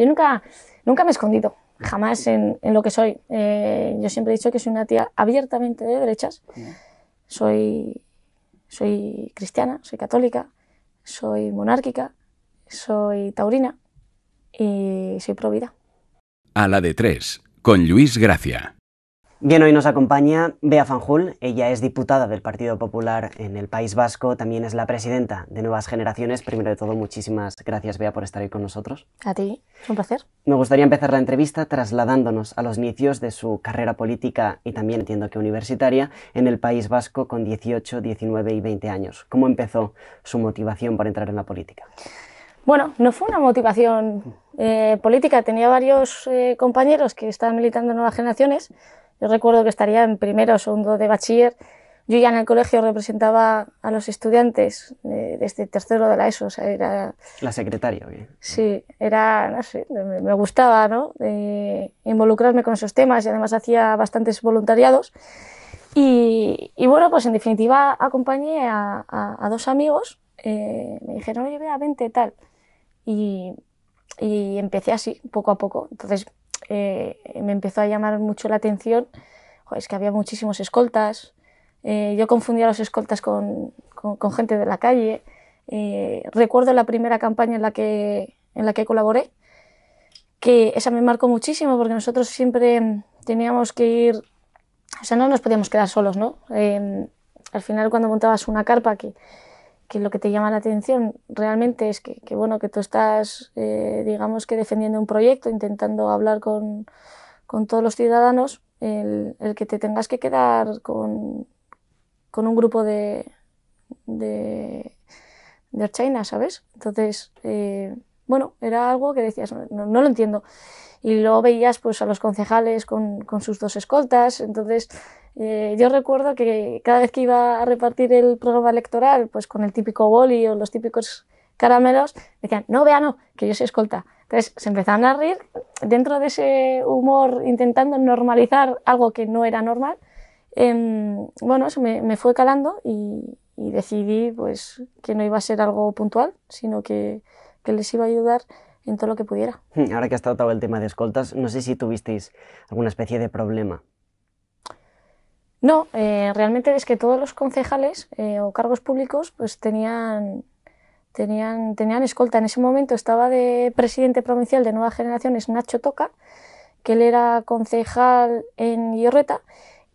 Yo nunca, nunca me he escondido, jamás en, lo que soy. Eh, yo siempre he dicho que soy una tía abiertamente de derechas. Soy, soy cristiana, soy católica, soy monárquica, soy taurina y soy provida A la de tres, con Luis Gracia. Bien, hoy nos acompaña Bea Fanjul, ella es diputada del Partido Popular en el País Vasco, también es la presidenta de Nuevas Generaciones. Primero de todo, muchísimas gracias Bea por estar hoy con nosotros. A ti, un placer. Me gustaría empezar la entrevista trasladándonos a los inicios de su carrera política y también entiendo que universitaria en el País Vasco con 18, 19 y 20 años. ¿Cómo empezó su motivación para entrar en la política? Bueno, no fue una motivación eh, política, tenía varios eh, compañeros que estaban militando en Nuevas Generaciones yo recuerdo que estaría en primero o segundo de bachiller. Yo ya en el colegio representaba a los estudiantes eh, desde tercero de la ESO. O sea, era... La secretaria, bien. Sí, era, no sé, me gustaba ¿no? Eh, involucrarme con esos temas y además hacía bastantes voluntariados. Y, bueno, pues en definitiva acompañé a, dos amigos. Eh, me dijeron, oye, vea, vente, tal. Y, y empecé así, poco a poco. Entonces eh, me empezó a llamar mucho la atención, es que había muchísimos escoltas, eh, yo confundía a los escoltas con, gente de la calle. Eh, recuerdo la primera campaña en la, que, en la que colaboré, que esa me marcó muchísimo porque nosotros siempre teníamos que ir, o sea, no nos podíamos quedar solos, ¿no? Em, al final cuando montabas una carpa que que lo que te llama la atención realmente es que, bueno, que tú estás, eh, digamos que defendiendo un proyecto, intentando hablar con, todos los ciudadanos, el, que te tengas que quedar con, un grupo de, de, China, ¿sabes? Entonces, eh, bueno, era algo que decías, no, lo entiendo. Y luego veías pues a los concejales con, con sus dos escoltas, entonces eh, yo recuerdo que cada vez que iba a repartir el programa electoral, pues con el típico boli o los típicos caramelos, decían, no, vea, no, que yo soy escolta. Entonces se empezaban a reír dentro de ese humor intentando normalizar algo que no era normal. Em, bueno, eso me, fue calando y, decidí pues, que no iba a ser algo puntual, sino que, que les iba a ayudar en todo lo que pudiera. Ahora que has tratado el tema de escoltas, no sé si tuvisteis alguna especie de problema no, eh, realmente es que todos los concejales eh, o cargos públicos pues tenían, tenían, tenían escolta. En ese momento estaba de presidente provincial de Nueva Generación, es Nacho Toca, que él era concejal en Iorreta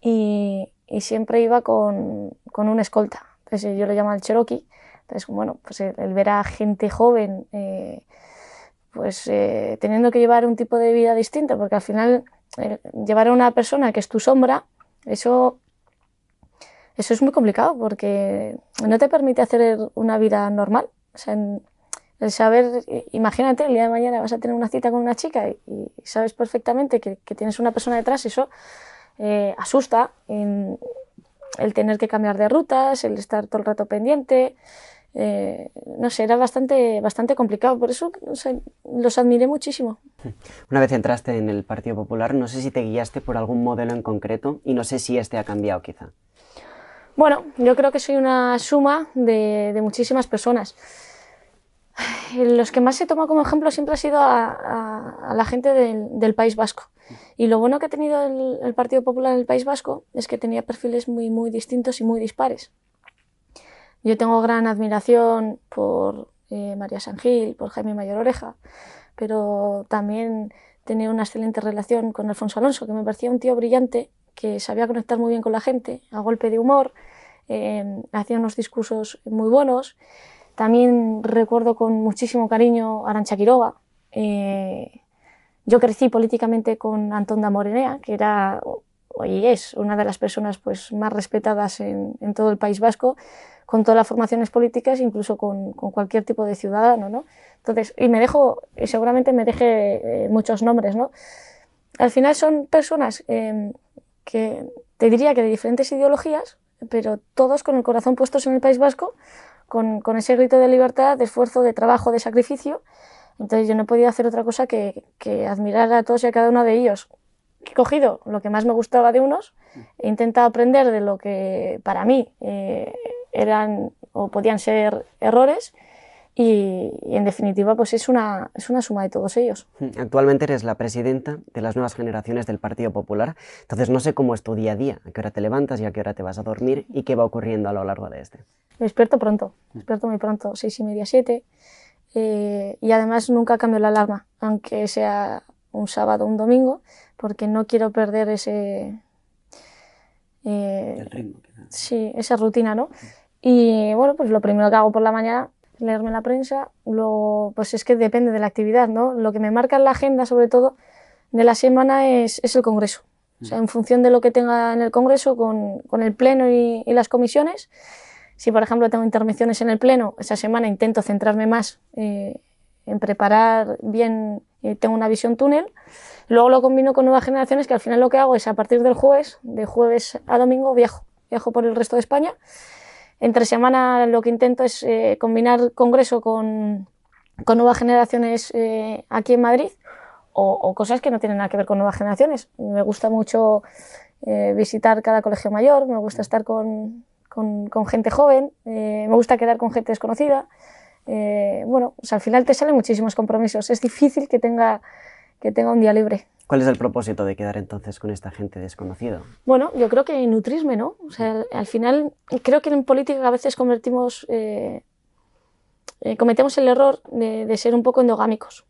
y, siempre iba con, una escolta. Eh, yo lo llamo el Cherokee. Entonces, bueno, pues el, ver a gente joven pues teniendo que llevar un tipo de vida distinta, porque al final llevar a una persona que es tu sombra eso, eso es muy complicado porque no te permite hacer una vida normal. O sea, el saber, imagínate, el día de mañana vas a tener una cita con una chica y, sabes perfectamente que, tienes una persona detrás, eso eh, asusta. el tener que cambiar de rutas, el estar todo el rato pendiente, eh, no sé, era bastante, bastante complicado. Por eso los admiré muchísimo. Una vez entraste en el Partido Popular, no sé si te guiaste por algún modelo en concreto y no sé si este ha cambiado quizá. Bueno, yo creo que soy una suma de, muchísimas personas. Los que más se toma como ejemplo siempre ha sido a, la gente del, País Vasco. Y lo bueno que ha tenido el, el Partido Popular en el País Vasco es que tenía perfiles muy, muy distintos y muy dispares. Yo tengo gran admiración por eh, María Sangil, por Jaime Mayor Oreja, pero también tenía una excelente relación con Alfonso Alonso, que me parecía un tío brillante, que sabía conectar muy bien con la gente, a golpe de humor, em, hacía unos discursos muy buenos. También recuerdo con muchísimo cariño a Arancha Quiroga. Eh, yo crecí políticamente con Antonda Morenea, que era y es una de las personas pues, más respetadas en, en todo el País Vasco, con todas las formaciones políticas, incluso con, cualquier tipo de ciudadano, ¿no? Entonces, y me dejo, y seguramente me deje eh, muchos nombres, ¿no? Al final son personas em, que te diría que de diferentes ideologías, pero todos con el corazón puestos en el País Vasco, con, ese grito de libertad, de esfuerzo, de trabajo, de sacrificio. Entonces yo no podía hacer otra cosa que, admirar a todos y a cada uno de ellos. He cogido lo que más me gustaba de unos, he intentado aprender de lo que para mí eh, eran o podían ser errores y, en definitiva pues es una, es una suma de todos ellos. Mm, actualmente eres la presidenta de las nuevas generaciones del Partido Popular, entonces no sé cómo es tu día a día, a qué hora te levantas y a qué hora te vas a dormir y qué va ocurriendo a lo largo de este. Me despierto pronto, me mm. despierto muy pronto, seis y media, siete, eh, y además nunca cambio la alarma, aunque sea un sábado o un domingo, porque no quiero perder ese... Eh, El ritmo. Sí, esa rutina, ¿no? Mm. Y bueno, pues lo primero que hago por la mañana es leerme la prensa. Luego, pues es que depende de la actividad, ¿no? Lo que me marca en la agenda, sobre todo, de la semana es, es el Congreso. O sea, mm. en función de lo que tenga en el Congreso, con, con el Pleno y, las comisiones. Si, por ejemplo, tengo intervenciones en el Pleno, esa semana intento centrarme más eh, en preparar bien, eh, tengo una visión túnel. Luego lo combino con nuevas generaciones, que al final lo que hago es a partir del jueves, de jueves a domingo, viajo. Viajo por el resto de España entre semana lo que intento es eh, combinar congreso con, nuevas generaciones eh, aquí en Madrid o, cosas que no tienen nada que ver con nuevas generaciones. Me gusta mucho eh, visitar cada colegio mayor, me gusta estar con, gente joven, me gusta quedar con gente desconocida. bueno, pues al final te salen muchísimos compromisos. Es difícil que tenga que tenga un día libre. ¿Cuál es el propósito de quedar entonces con esta gente desconocida? Bueno, yo creo que nutrirme, ¿no? O sea, mm. al, final, creo que en política a veces convertimos, eh, eh, cometemos el error de, de, ser un poco endogámicos.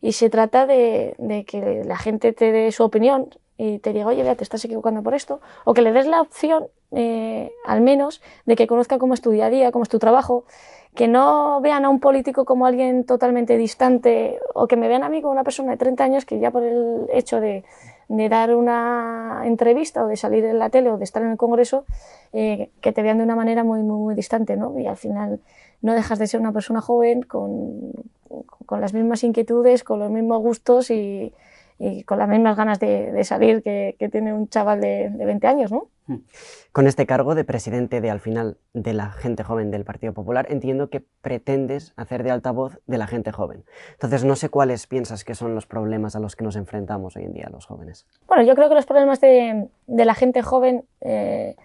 Y se trata de, de, que la gente te dé su opinión y te diga, oye, te estás equivocando por esto, o que le des la opción eh, al menos, de que conozca cómo es tu día a día, cómo es tu trabajo, que no vean a un político como alguien totalmente distante o que me vean a mí como una persona de 30 años que ya por el hecho de, dar una entrevista o de salir en la tele o de estar en el Congreso, eh, que te vean de una manera muy, muy, muy distante, ¿no? Y al final no dejas de ser una persona joven con, con las mismas inquietudes, con los mismos gustos y, y con las mismas ganas de, salir que, tiene un chaval de, 20 años. ¿no? Hmm. Con este cargo de presidente de al final de la gente joven del Partido Popular, entiendo que pretendes hacer de altavoz de la gente joven. Entonces, no sé cuáles piensas que son los problemas a los que nos enfrentamos hoy en día los jóvenes. Bueno, yo creo que los problemas de, la gente joven... Eh,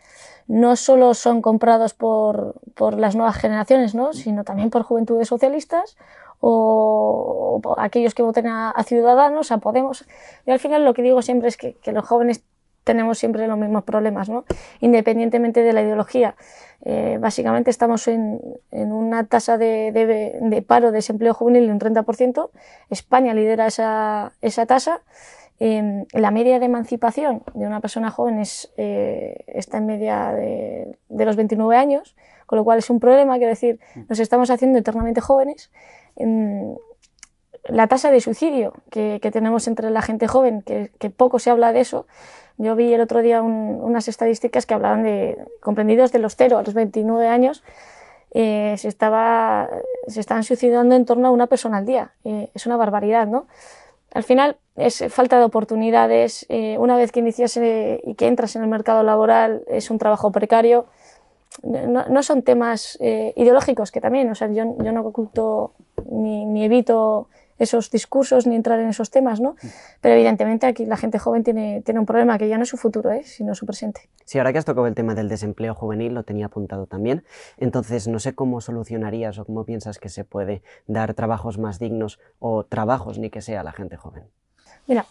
no solo son comprados por, las nuevas generaciones, sino también por juventudes socialistas o, por aquellos que voten a, Ciudadanos, a Podemos. Y al final lo que digo siempre es que, los jóvenes tenemos siempre los mismos problemas, independientemente de la ideología. Eh, básicamente estamos en, una tasa de, de, de, paro, desempleo juvenil de un 30%. España lidera esa, esa tasa Em, la media de emancipación de una persona joven es, eh, está en media de, los 29 años, con lo cual es un problema, quiero decir, mm. nos estamos haciendo eternamente jóvenes. Em, la tasa de suicidio que, tenemos entre la gente joven, que, poco se habla de eso, yo vi el otro día unas estadísticas que hablaban de comprendidos de los 0 a los 29 años, eh, se, estaba, se estaban suicidando en torno a una persona al día. Eh, es una barbaridad, ¿no? Al final es falta de oportunidades. Eh, una vez que inicias y que entras en el mercado laboral es un trabajo precario. No, son temas eh, ideológicos que también, o sea, yo, no oculto ni, ni evito esos discursos ni entrar en esos temas, ¿no? Mm. Pero evidentemente aquí la gente joven tiene, tiene un problema que ya no es su futuro, ¿eh? sino su presente. Sí, ahora que has tocado el tema del desempleo juvenil, lo tenía apuntado también. Entonces, no sé cómo solucionarías o cómo piensas que se puede dar trabajos más dignos o trabajos ni que sea la gente joven. Mira,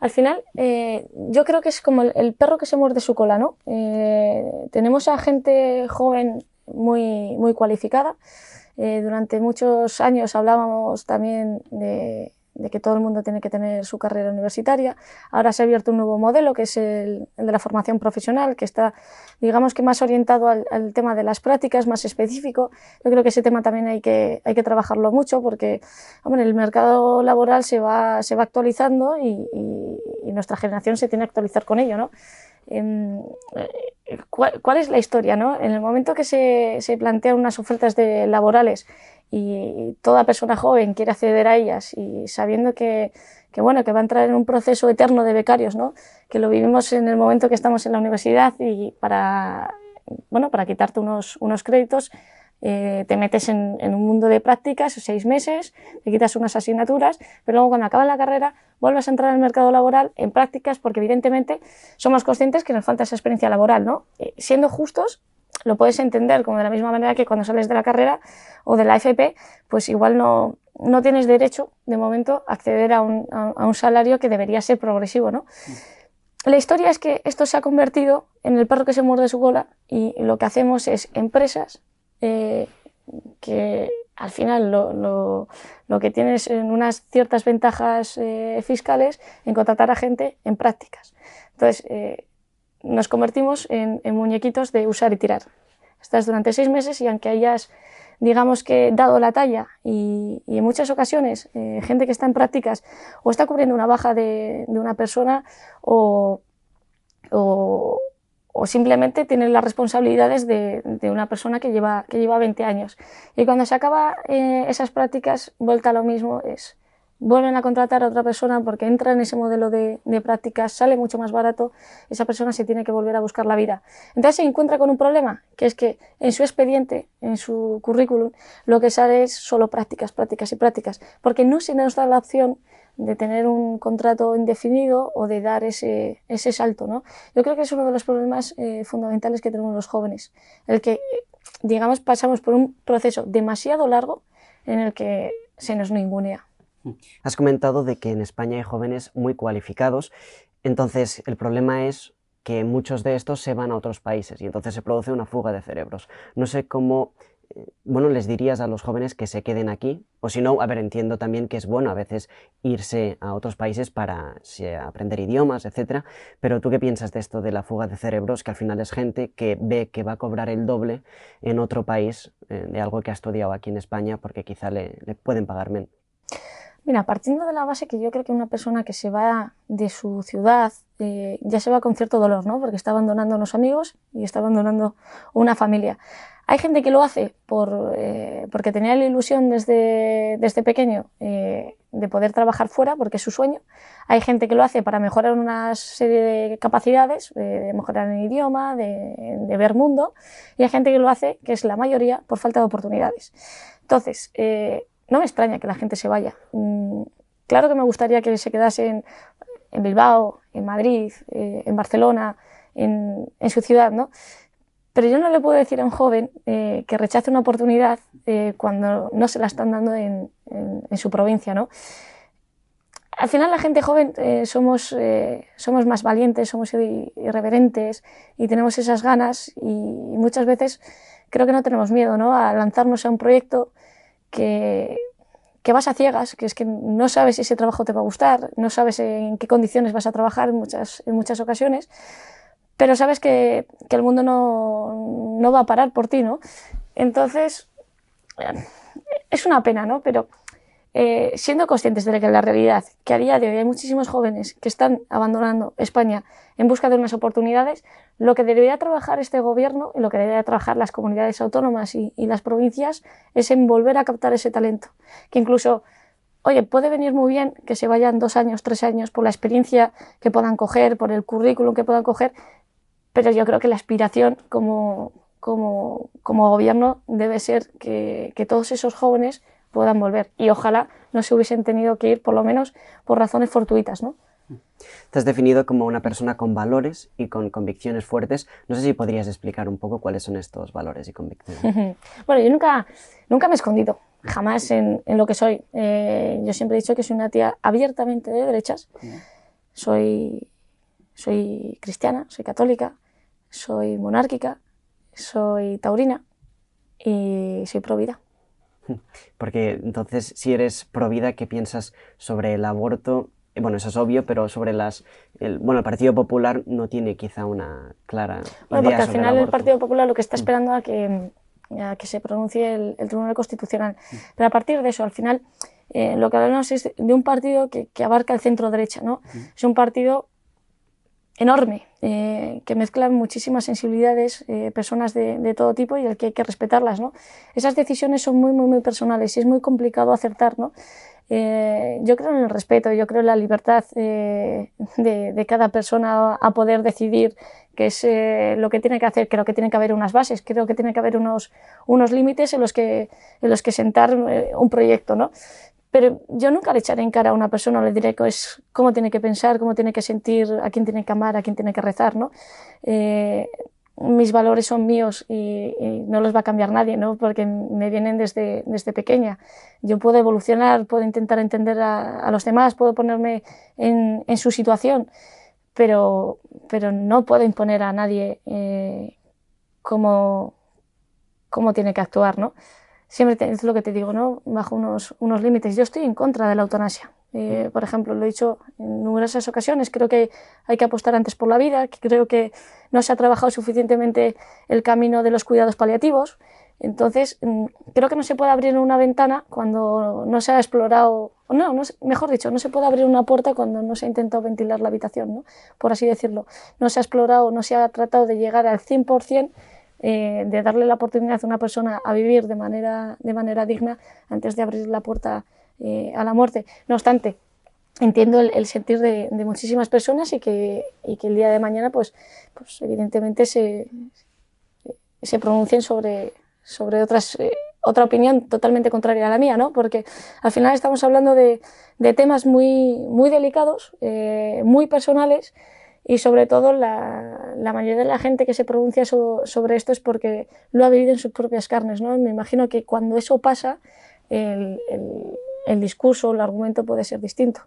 al final, eh, yo creo que es como el, perro que se muerde su cola, ¿no? Eh, tenemos a gente joven muy, muy cualificada, eh, durante muchos años hablábamos también de, que todo el mundo tiene que tener su carrera universitaria. Ahora se ha abierto un nuevo modelo, que es el, de la formación profesional, que está, digamos que más orientado al, tema de las prácticas, más específico. Yo creo que ese tema también hay que, hay trabajarlo mucho, porque el mercado laboral se va, se va actualizando y, y nuestra generación se tiene que actualizar con ello. ¿no? Em, eh, ¿cuál, es la historia? ¿no? En el momento que se, se plantean unas ofertas de laborales y toda persona joven quiere acceder a ellas y sabiendo que, que, bueno que va a entrar en un proceso eterno de becarios no que lo vivimos en el momento que estamos en la universidad y para bueno para quitarte unos unos créditos eh, te metes en, un mundo de prácticas, seis meses, te quitas unas asignaturas, pero luego cuando acabas la carrera vuelves a entrar al mercado laboral en prácticas porque evidentemente somos conscientes que nos falta esa experiencia laboral, ¿no? Eh, siendo justos, lo puedes entender como de la misma manera que cuando sales de la carrera o de la FP, pues igual no, no tienes derecho de momento a acceder a un, salario que debería ser progresivo, ¿no? Mm. La historia es que esto se ha convertido en el perro que se muerde su cola y lo que hacemos es empresas eh, que al final lo, lo, lo, que tienes en unas ciertas ventajas eh, fiscales en contratar a gente en prácticas. Entonces, eh, nos convertimos en, muñequitos de usar y tirar. Estás durante seis meses y aunque hayas, digamos que, dado la talla y, en muchas ocasiones gente que está en prácticas o está cubriendo una baja de, de una persona o o simplemente tienen las responsabilidades de, una persona que lleva, que lleva 20 años. Y cuando se acaban eh, esas prácticas, vuelta a lo mismo, es vuelven a contratar a otra persona porque entra en ese modelo de, de prácticas, sale mucho más barato, esa persona se tiene que volver a buscar la vida. Entonces se encuentra con un problema, que es que en su expediente, en su currículum, lo que sale es solo prácticas, prácticas y prácticas, porque no se nos da la opción de tener un contrato indefinido o de dar ese, ese salto. ¿no? Yo creo que es uno de los problemas eh, fundamentales que tenemos los jóvenes, el que, digamos, pasamos por un proceso demasiado largo en el que se nos ningunea. Has comentado de que en España hay jóvenes muy cualificados, entonces el problema es que muchos de estos se van a otros países y entonces se produce una fuga de cerebros. No sé cómo bueno, les dirías a los jóvenes que se queden aquí? O si no, a ver, entiendo también que es bueno a veces irse a otros países para aprender idiomas, etcétera, pero ¿tú qué piensas de esto de la fuga de cerebros? Que al final es gente que ve que va a cobrar el doble en otro país eh, de algo que ha estudiado aquí en España porque quizá le pueden pagar menos. Mira, partiendo de la base que yo creo que una persona que se va de su ciudad eh, ya se va con cierto dolor, ¿no? Porque está abandonando a unos amigos y está abandonando una familia. Hay gente que lo hace por, eh, porque tenía la ilusión desde, desde pequeño eh, de poder trabajar fuera, porque es su sueño. Hay gente que lo hace para mejorar una serie de capacidades, eh, de mejorar el idioma, de, de, ver mundo. Y hay gente que lo hace, que es la mayoría, por falta de oportunidades. Entonces, eh, no me extraña que la gente se vaya. Mm, claro que me gustaría que se quedasen en Bilbao, en Madrid, eh, en Barcelona, en, su ciudad, ¿no? Pero yo no le puedo decir a un joven eh, que rechace una oportunidad eh, cuando no se la están dando en, su provincia, ¿no? Al final la gente joven somos, somos más valientes, somos irreverentes y tenemos esas ganas y muchas veces creo que no tenemos miedo ¿no? a lanzarnos a un proyecto que, vas a ciegas, que es que no sabes si ese trabajo te va a gustar, no sabes en qué condiciones vas a trabajar en muchas, en muchas ocasiones, pero sabes que, el mundo no, no, va a parar por ti, ¿no? Entonces, eh, es una pena, ¿no? Pero eh, siendo conscientes de que la realidad, que a día de hoy hay muchísimos jóvenes que están abandonando España en busca de unas oportunidades, lo que debería trabajar este gobierno y lo que debería trabajar las comunidades autónomas y, las provincias es en volver a captar ese talento, que incluso oye, puede venir muy bien que se vayan dos años, tres años por la experiencia que puedan coger, por el currículum que puedan coger, pero yo creo que la aspiración como, como, como gobierno debe ser que todos esos jóvenes puedan volver y ojalá no se hubiesen tenido que ir por lo menos por razones fortuitas, ¿no? Te has definido como una persona con valores y con convicciones fuertes. No sé si podrías explicar un poco cuáles son estos valores y convicciones. bueno, yo nunca, nunca me he escondido, jamás en, lo que soy. Eh, yo siempre he dicho que soy una tía abiertamente de derechas. Soy, soy cristiana, soy católica, soy monárquica, soy taurina y soy pro vida. Porque entonces, si eres pro vida, ¿qué piensas sobre el aborto? Bueno, eso es obvio, pero sobre las. El, bueno, el Partido Popular no tiene quizá una clara. Bueno, porque al final el, Partido Popular lo que está mm. esperando a que, a que se pronuncie el, Tribunal Constitucional. Pero a partir de eso, al final, eh, lo que hablamos es de un partido que, abarca el centro-derecha, ¿no? Mm. Es un partido enorme, eh, que mezclan muchísimas sensibilidades, eh, personas de, todo tipo y el que hay que respetarlas. ¿no? Esas decisiones son muy, muy, muy personales y es muy complicado acertar. ¿no? Eh, yo creo en el respeto, yo creo en la libertad de, cada persona a poder decidir qué es lo que tiene que hacer. Creo que tiene que haber unas bases, creo que tiene que haber unos, unos límites en los que, en los que sentar un proyecto. ¿no? Pero yo nunca le echaré en cara a una persona, le diré pues, cómo tiene que pensar, cómo tiene que sentir, a quién tiene que amar, a quién tiene que rezar, ¿no? Eh, mis valores son míos y, no los va a cambiar nadie, ¿no? Porque me vienen desde, desde pequeña. Yo puedo evolucionar, puedo intentar entender a, los demás, puedo ponerme en, su situación, pero, pero no puedo imponer a nadie eh, cómo, cómo tiene que actuar, ¿no? siempre es lo que te digo, ¿no? Bajo unos, unos límites. Yo estoy en contra de la eutanasia. Eh, mm. por ejemplo, lo he dicho en numerosas ocasiones, creo que hay que apostar antes por la vida, que creo que no se ha trabajado suficientemente el camino de los cuidados paliativos. Entonces, mm, creo que no se puede abrir una ventana cuando no se ha explorado, no, no, mejor dicho, no se puede abrir una puerta cuando no se ha intentado ventilar la habitación, ¿no? por así decirlo. No se ha explorado, no se ha tratado de llegar al 100% eh, de darle la oportunidad a una persona a vivir de manera, de manera digna antes de abrir la puerta eh, a la muerte. No obstante, entiendo el, sentir de, muchísimas personas y que, el día de mañana, pues, pues evidentemente se, se pronuncien sobre, otras, eh, otra opinión totalmente contraria a la mía, ¿no? Porque al final estamos hablando de, temas muy delicados, muy personales, y sobre todo la, mayoría de la gente que se pronuncia sobre esto es porque lo ha vivido en sus propias carnes. ¿no? Me imagino que cuando eso pasa, el, el, discurso, el argumento puede ser distinto.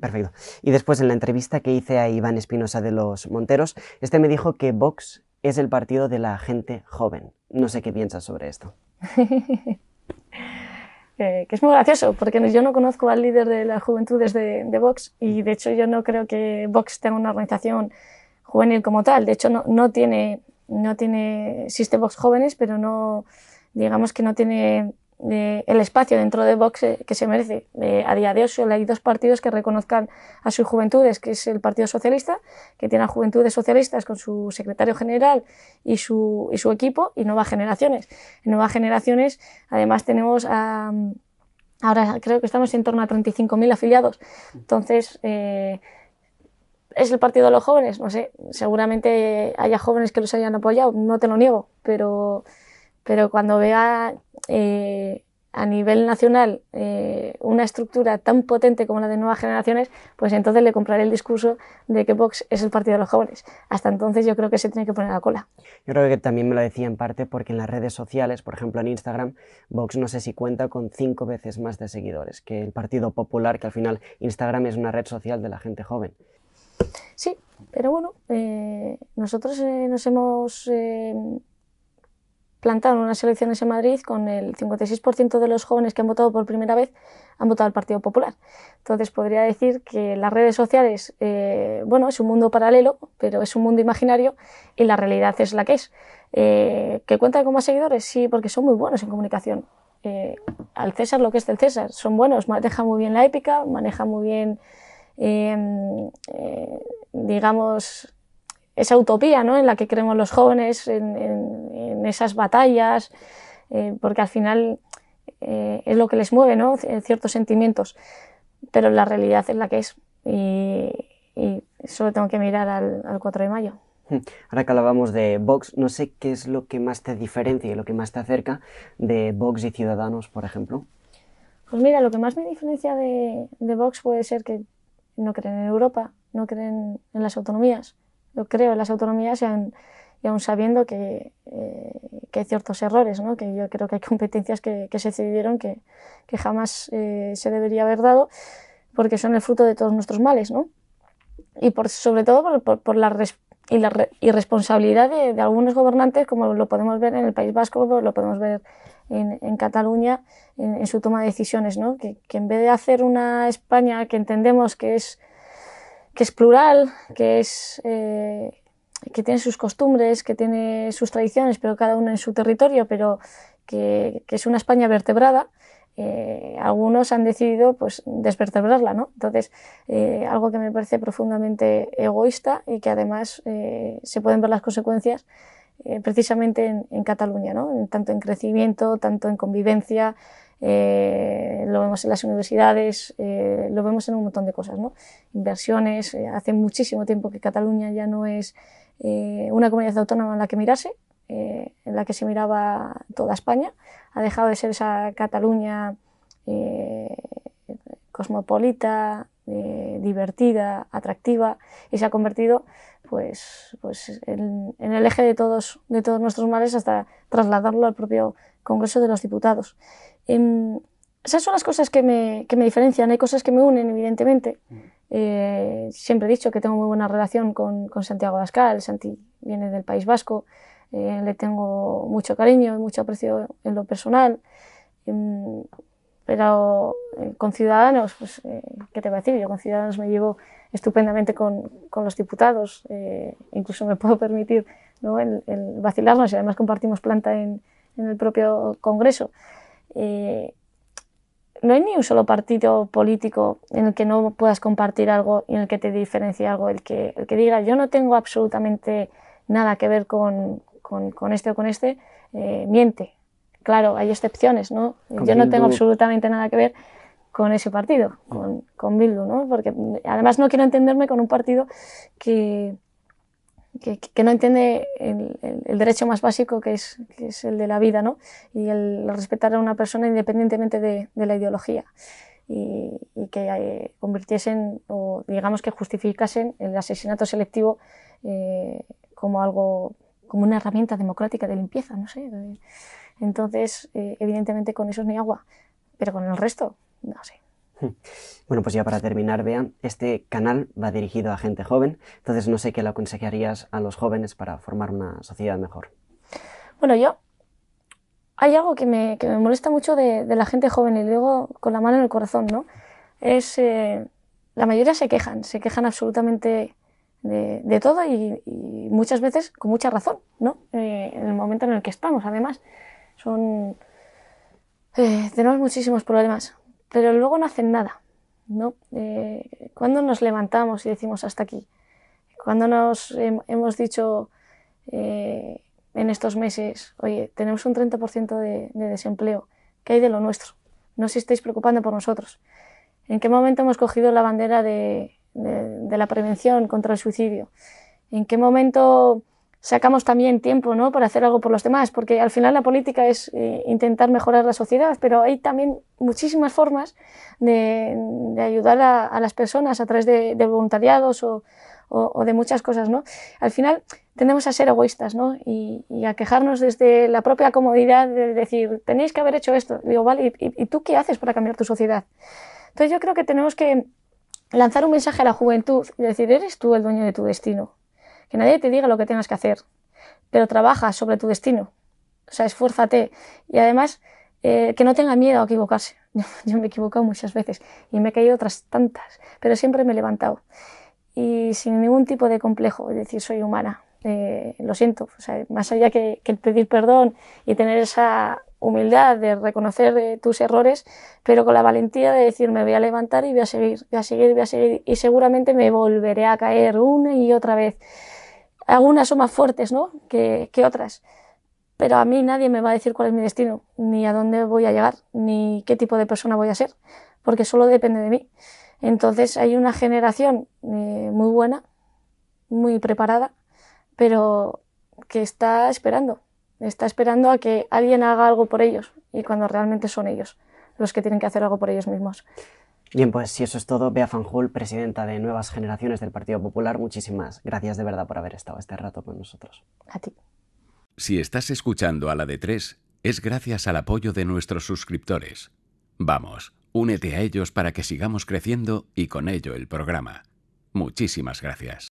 Perfecto. Y después en la entrevista que hice a Iván Espinosa de los Monteros, este me dijo que Vox es el partido de la gente joven. No sé qué piensas sobre esto. Eh, que es muy gracioso, porque yo no conozco al líder de la juventud desde de, Vox y mm. de hecho yo no creo que Vox tenga una organización juvenil como tal. De hecho, no, no tiene, no tiene, existe Vox Jóvenes, pero no, digamos que no tiene el espacio dentro de Vox eh, que se merece. Eh, a día de hoy solo hay dos partidos que reconozcan a sus juventudes, que es el Partido Socialista, que tiene a juventudes socialistas con su secretario general y su, su equipo, y Nuevas Generaciones. En Nuevas Generaciones, además, tenemos a... Ahora creo que estamos en torno a 35.000 afiliados. Entonces, eh, es el partido de los jóvenes. No sé, seguramente haya jóvenes que los hayan apoyado, no te lo niego, pero, pero cuando vea eh, a nivel nacional eh, una estructura tan potente como la de nuevas generaciones, pues entonces le compraré el discurso de que Vox es el partido de los jóvenes. Hasta entonces yo creo que se tiene que poner a la cola. Yo creo que también me lo decía en parte porque en las redes sociales, por ejemplo en Instagram, Vox no sé si cuenta con cinco veces más de seguidores que el Partido Popular, que al final Instagram es una red social de la gente joven. Sí, pero bueno, eh, nosotros nos hemos plantaron unas elecciones en Madrid con el 56% de los jóvenes que han votado por primera vez han votado al Partido Popular. Entonces podría decir que las redes sociales, eh, bueno, es un mundo paralelo, pero es un mundo imaginario y la realidad es la que es. Eh, ¿Que cuentan con más seguidores? Sí, porque son muy buenos en comunicación. Eh, al César lo que es del César, son buenos, maneja muy bien la épica, maneja muy bien, digamos, esa utopía ¿no? en la que creemos los jóvenes, en, esas batallas, eh, porque al final eh, es lo que les mueve, ¿no? Eh, ciertos sentimientos, pero la realidad es la que es y, y solo tengo que mirar al, 4 de mayo. Hmm. Ahora que hablábamos de Vox, no sé qué es lo que más te diferencia y lo que más te acerca de Vox y Ciudadanos, por ejemplo. Pues mira, lo que más me diferencia de, de Vox puede ser que no creen en Europa, no creen en las autonomías, yo creo, en las autonomías y, aún sabiendo que, eh, que, hay ciertos errores, ¿no? que yo creo que hay competencias que, que se cedieron que, que jamás eh, se debería haber dado porque son el fruto de todos nuestros males. ¿no? Y por, sobre todo por, la, y la irresponsabilidad de, algunos gobernantes, como lo podemos ver en el País Vasco, lo podemos ver en, en Cataluña, en, su toma de decisiones, ¿no? que en vez de hacer una España que entendemos que es que es plural, que es eh, que tiene sus costumbres, que tiene sus tradiciones, pero cada uno en su territorio, pero que, es una España vertebrada. Eh, algunos han decidido pues desvertebrarla, ¿no? Entonces, eh, algo que me parece profundamente egoísta y que además se pueden ver las consecuencias precisamente en, Cataluña, tanto en crecimiento, tanto en convivencia, eh, lo vemos en las universidades, eh, lo vemos en un montón de cosas, ¿no? Inversiones, eh, hace muchísimo tiempo que Cataluña ya no es una comunidad autónoma en la que mirase, en la que se miraba toda España, ha dejado de ser esa Cataluña cosmopolita, divertida, atractiva y se ha convertido pues, pues en, el eje de todos nuestros males hasta trasladarlo al propio Congreso de los Diputados esas em, son las cosas que me, que me, diferencian. Hay cosas que me unen, evidentemente. Eh, siempre he dicho que tengo muy buena relación con, Santiago Abascal. Santi viene del País Vasco. Eh, le tengo mucho cariño y mucho aprecio en lo personal. Em, pero eh, con Ciudadanos, pues, ¿qué te voy a decir? Yo con Ciudadanos me llevo estupendamente con, con los diputados. incluso me puedo permitir ¿no? el, vacilarnos y además compartimos planta en, en el propio Congreso. Eh, no hay ni un solo partido político en el que no puedas compartir algo y en el que te diferencie algo, el que, el que diga yo no tengo absolutamente nada que ver con, este o con este, eh, miente. Claro, hay excepciones, ¿no? yo no tengo absolutamente nada que ver con ese partido, mm. con, con Bildu, ¿no? Porque mm, además no quiero entenderme con un partido que, que, no entiende el, derecho más básico que es, es, el de la vida, ¿no? Y el respetar a una persona independientemente de, la ideología. Y, que eh, convirtiesen o digamos que justificasen el asesinato selectivo eh, como algo, como una herramienta democrática de limpieza, no sé. Entonces, eh, evidentemente con eso ni agua, pero con el resto, no sé. Bueno, pues ya para terminar, vean, este canal va dirigido a gente joven, entonces no sé qué le aconsejarías a los jóvenes para formar una sociedad mejor. Bueno, yo hay algo que me, molesta mucho de, la gente joven y luego con la mano en el corazón, ¿no? Es eh, la mayoría se quejan, se quejan absolutamente de, todo y, muchas veces con mucha razón, ¿no? Eh, en el momento en el que estamos, además, son eh, tenemos muchísimos problemas pero luego no hacen nada. ¿no? Eh, ¿Cuándo nos levantamos y decimos hasta aquí? cuando nos hemos dicho eh, en estos meses, oye, tenemos un 30% de, desempleo, ¿qué hay de lo nuestro? No os estáis preocupando por nosotros. ¿En qué momento hemos cogido la bandera de la prevención contra el suicidio? ¿En qué momento sacamos también tiempo ¿no? para hacer algo por los demás, porque al final la política es eh, intentar mejorar la sociedad, pero hay también muchísimas formas de, ayudar a, las personas a través de, voluntariados o, de muchas cosas. ¿no? Al final tendemos a ser egoístas ¿no? y, a quejarnos desde la propia comodidad de decir, tenéis que haber hecho esto. Digo, vale, ¿y, y tú qué haces para cambiar tu sociedad? Entonces yo creo que tenemos que lanzar un mensaje a la juventud y decir, eres tú el dueño de tu destino que nadie te diga lo que tengas que hacer, pero trabaja sobre tu destino. O sea, esfuérzate. Y además, eh, que no tenga miedo a equivocarse. Yo, me he equivocado muchas veces y me he caído otras tantas, pero siempre me he levantado. Y sin ningún tipo de complejo, es decir, soy humana. Eh, lo siento, o sea, más allá que, pedir perdón y tener esa humildad de reconocer eh, tus errores, pero con la valentía de decir me voy a levantar y voy a seguir, voy a seguir, voy a seguir y seguramente me volveré a caer una y otra vez. Algunas son más fuertes ¿no? que, otras, pero a mí nadie me va a decir cuál es mi destino, ni a dónde voy a llegar, ni qué tipo de persona voy a ser, porque solo depende de mí. Entonces hay una generación eh, muy buena, muy preparada, pero que está esperando, está esperando a que alguien haga algo por ellos y cuando realmente son ellos los que tienen que hacer algo por ellos mismos. Bien, pues si eso es todo, Bea Fanjul, presidenta de Nuevas Generaciones del Partido Popular, muchísimas gracias de verdad por haber estado este rato con nosotros. A ti. Si estás escuchando a la de tres, es gracias al apoyo de nuestros suscriptores. Vamos, únete a ellos para que sigamos creciendo y con ello el programa. Muchísimas gracias.